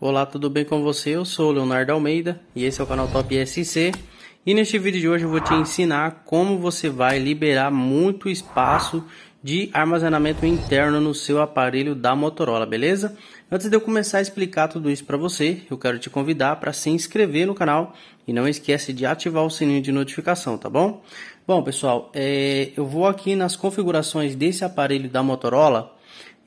Olá, tudo bem com você? Eu sou o Leonardo Almeida e esse é o canal Top SC. E neste vídeo de hoje eu vou te ensinar como você vai liberar muito espaço de armazenamento interno no seu aparelho da Motorola, beleza? Antes de eu começar a explicar tudo isso para você, eu quero te convidar para se inscrever no canal e não esquece de ativar o sininho de notificação, tá bom? Bom, pessoal, é, eu vou aqui nas configurações desse aparelho da Motorola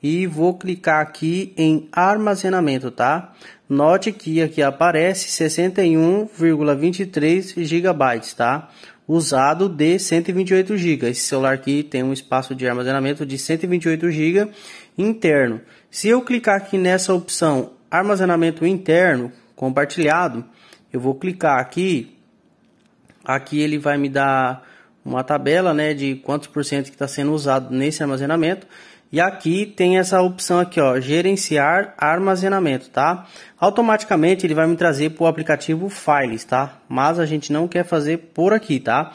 e vou clicar aqui em armazenamento, tá? Note que aqui aparece 61,23 GB, tá? usado de 128 GB. Esse celular aqui tem um espaço de armazenamento de 128 GB interno. Se eu clicar aqui nessa opção armazenamento interno compartilhado, eu vou clicar aqui. Aqui ele vai me dar uma tabela né, de quantos por cento que está sendo usado nesse armazenamento. E aqui tem essa opção aqui, ó, gerenciar armazenamento, tá? Automaticamente ele vai me trazer para o aplicativo Files, tá? Mas a gente não quer fazer por aqui, tá?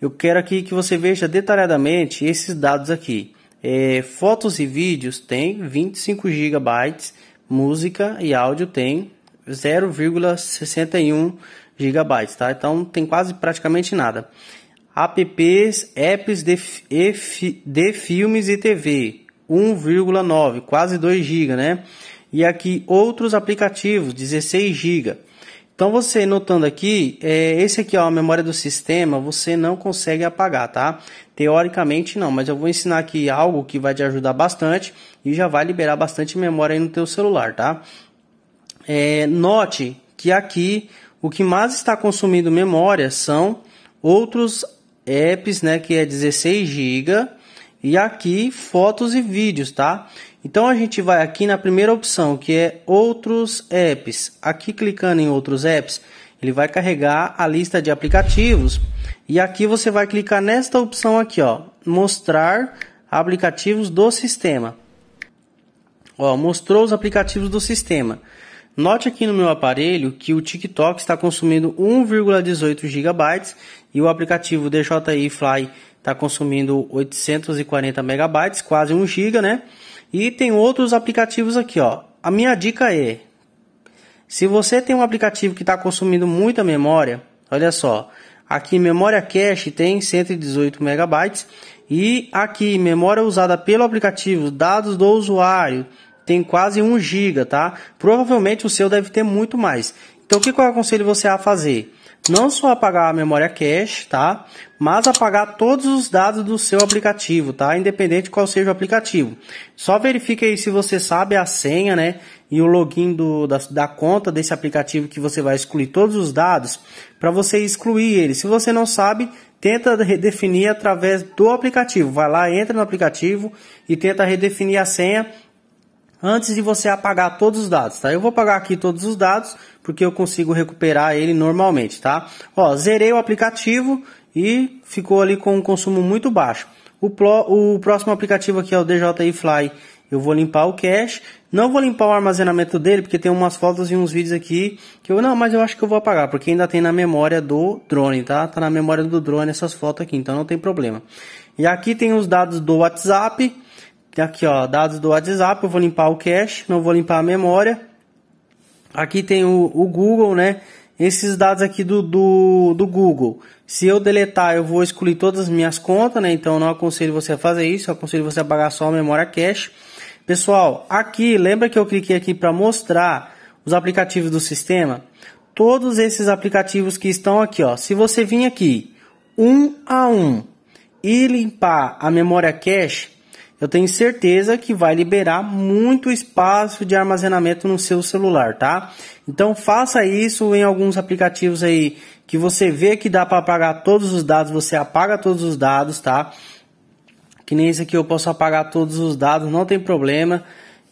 Eu quero aqui que você veja detalhadamente esses dados aqui. É, fotos e vídeos tem 25 GB, música e áudio tem 0,61 GB, tá? Então tem quase praticamente nada apps, apps de, de filmes e TV. 1,9, quase 2 GB, né? E aqui outros aplicativos, 16 GB. Então você notando aqui, é, esse aqui ó, a memória do sistema, você não consegue apagar, tá? Teoricamente não, mas eu vou ensinar aqui algo que vai te ajudar bastante e já vai liberar bastante memória aí no teu celular, tá? É, note que aqui o que mais está consumindo memória são outros apps, né, que é 16 GB e aqui fotos e vídeos, tá? Então a gente vai aqui na primeira opção, que é outros apps. Aqui clicando em outros apps, ele vai carregar a lista de aplicativos e aqui você vai clicar nesta opção aqui, ó, mostrar aplicativos do sistema. Ó, mostrou os aplicativos do sistema. Note aqui no meu aparelho que o TikTok está consumindo 1,18 GB e o aplicativo DJI Fly está consumindo 840 megabytes, quase 1 giga, né? E tem outros aplicativos aqui, ó. A minha dica é, se você tem um aplicativo que está consumindo muita memória, olha só, aqui memória cache tem 118 megabytes e aqui memória usada pelo aplicativo, dados do usuário tem quase 1 giga, tá? Provavelmente o seu deve ter muito mais. Então o que, que eu aconselho você a fazer? não só apagar a memória cache, tá? Mas apagar todos os dados do seu aplicativo, tá? Independente qual seja o aplicativo. Só verifique aí se você sabe a senha, né? E o login do, da, da conta desse aplicativo que você vai excluir todos os dados para você excluir ele. Se você não sabe, tenta redefinir através do aplicativo. Vai lá, entra no aplicativo e tenta redefinir a senha antes de você apagar todos os dados, tá? Eu vou apagar aqui todos os dados, porque eu consigo recuperar ele normalmente, tá? Ó, zerei o aplicativo e ficou ali com um consumo muito baixo. O, pro, o próximo aplicativo aqui é o DJI Fly. Eu vou limpar o cache. Não vou limpar o armazenamento dele, porque tem umas fotos e uns vídeos aqui que eu não, mas eu acho que eu vou apagar, porque ainda tem na memória do drone, tá? Tá na memória do drone essas fotos aqui, então não tem problema. E aqui tem os dados do WhatsApp aqui ó, dados do WhatsApp, eu vou limpar o cache, não vou limpar a memória. Aqui tem o, o Google, né? Esses dados aqui do, do, do, Google. Se eu deletar, eu vou excluir todas as minhas contas, né? Então não aconselho você a fazer isso, eu aconselho você a apagar só a memória cache. Pessoal, aqui, lembra que eu cliquei aqui para mostrar os aplicativos do sistema? Todos esses aplicativos que estão aqui, ó. Se você vir aqui, um a um, e limpar a memória cache, eu tenho certeza que vai liberar muito espaço de armazenamento no seu celular, tá? Então faça isso em alguns aplicativos aí que você vê que dá para apagar todos os dados, você apaga todos os dados, tá? Que nem esse aqui eu posso apagar todos os dados, não tem problema.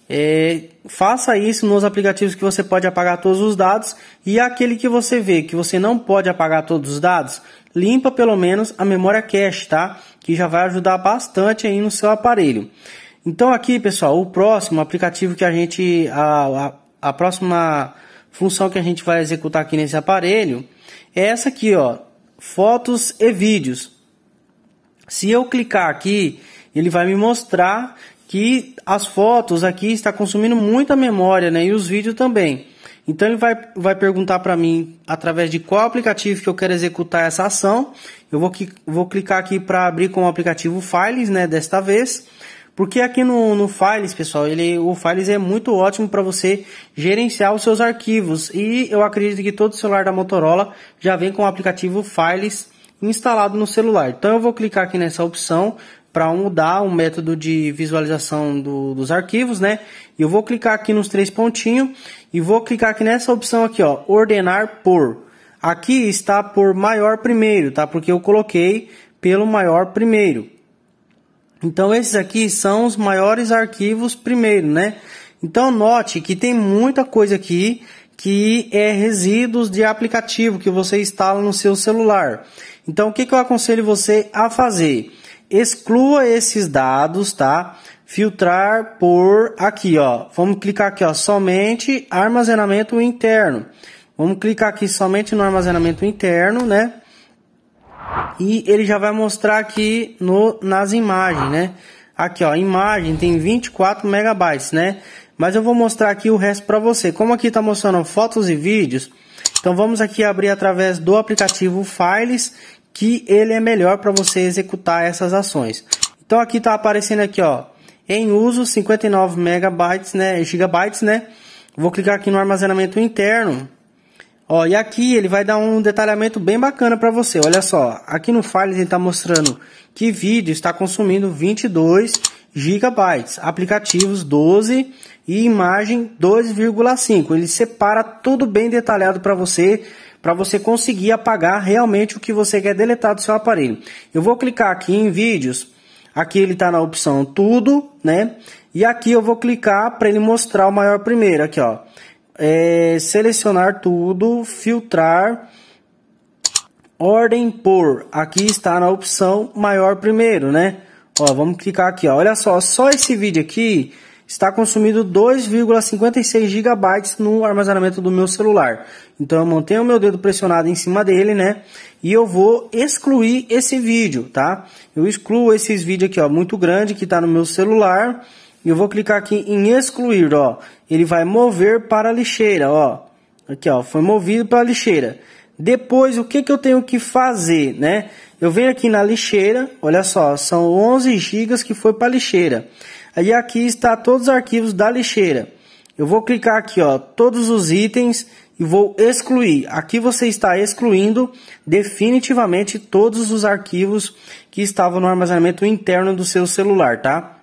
É, faça isso nos aplicativos que você pode apagar todos os dados e aquele que você vê que você não pode apagar todos os dados, limpa pelo menos a memória cache, tá? Que já vai ajudar bastante aí no seu aparelho. Então aqui, pessoal, o próximo aplicativo que a gente a, a, a próxima função que a gente vai executar aqui nesse aparelho é essa aqui, ó, fotos e vídeos. Se eu clicar aqui, ele vai me mostrar que as fotos aqui está consumindo muita memória, né? E os vídeos também. Então ele vai, vai perguntar para mim através de qual aplicativo que eu quero executar essa ação. Eu vou, vou clicar aqui para abrir com o aplicativo Files, né, desta vez. Porque aqui no, no Files, pessoal, ele, o Files é muito ótimo para você gerenciar os seus arquivos. E eu acredito que todo celular da Motorola já vem com o aplicativo Files instalado no celular. Então eu vou clicar aqui nessa opção, para mudar o método de visualização do, dos arquivos, né? Eu vou clicar aqui nos três pontinhos e vou clicar aqui nessa opção aqui, ó, ordenar por. Aqui está por maior primeiro, tá? Porque eu coloquei pelo maior primeiro. Então esses aqui são os maiores arquivos primeiro, né? Então note que tem muita coisa aqui que é resíduos de aplicativo que você instala no seu celular. Então o que, que eu aconselho você a fazer? exclua esses dados, tá? Filtrar por aqui, ó. Vamos clicar aqui, ó, somente armazenamento interno. Vamos clicar aqui somente no armazenamento interno, né? E ele já vai mostrar aqui no, nas imagens, né? Aqui, ó, imagem tem 24 megabytes, né? Mas eu vou mostrar aqui o resto para você. Como aqui tá mostrando fotos e vídeos, então vamos aqui abrir através do aplicativo Files que ele é melhor para você executar essas ações. Então aqui está aparecendo aqui, ó, em uso 59 megabytes, né, gigabytes, né? Vou clicar aqui no armazenamento interno. Ó, e aqui ele vai dar um detalhamento bem bacana para você. Olha só, aqui no Files ele está mostrando que vídeo está consumindo 22 gigabytes, aplicativos 12 e imagem 2,5. Ele separa tudo bem detalhado para você para você conseguir apagar realmente o que você quer deletar do seu aparelho. Eu vou clicar aqui em vídeos, aqui ele está na opção tudo, né? E aqui eu vou clicar para ele mostrar o maior primeiro, aqui ó. É, selecionar tudo, filtrar, ordem por. Aqui está na opção maior primeiro, né? Ó, vamos clicar aqui, ó. Olha só, só esse vídeo aqui está consumindo 2,56 GB no armazenamento do meu celular. Então eu mantenho o meu dedo pressionado em cima dele, né? E eu vou excluir esse vídeo, tá? Eu excluo esses vídeos aqui, ó, muito grande que está no meu celular. E eu vou clicar aqui em excluir, ó. Ele vai mover para a lixeira, ó. Aqui, ó, foi movido para a lixeira. Depois, o que, que eu tenho que fazer, né? Eu venho aqui na lixeira, olha só, são 11 gigas que foi para a lixeira. Aí aqui está todos os arquivos da lixeira. Eu vou clicar aqui, ó, todos os itens e vou excluir. Aqui você está excluindo definitivamente todos os arquivos que estavam no armazenamento interno do seu celular, tá?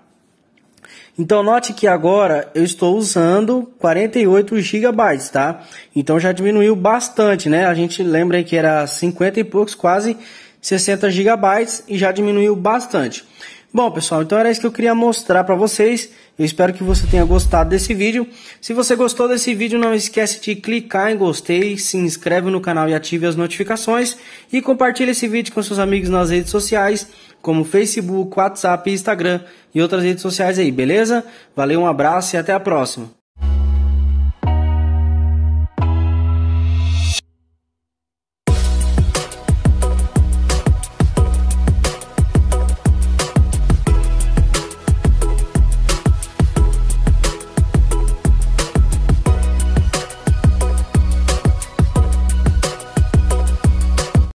Então note que agora eu estou usando 48 GB, tá? Então já diminuiu bastante, né? A gente lembra que era 50 e poucos, quase 60 GB e já diminuiu bastante. Bom, pessoal, então era isso que eu queria mostrar para vocês. Eu espero que você tenha gostado desse vídeo. Se você gostou desse vídeo, não esquece de clicar em gostei, se inscreve no canal e ative as notificações e compartilhe esse vídeo com seus amigos nas redes sociais, como Facebook, WhatsApp, Instagram e outras redes sociais aí, beleza? Valeu, um abraço e até a próxima.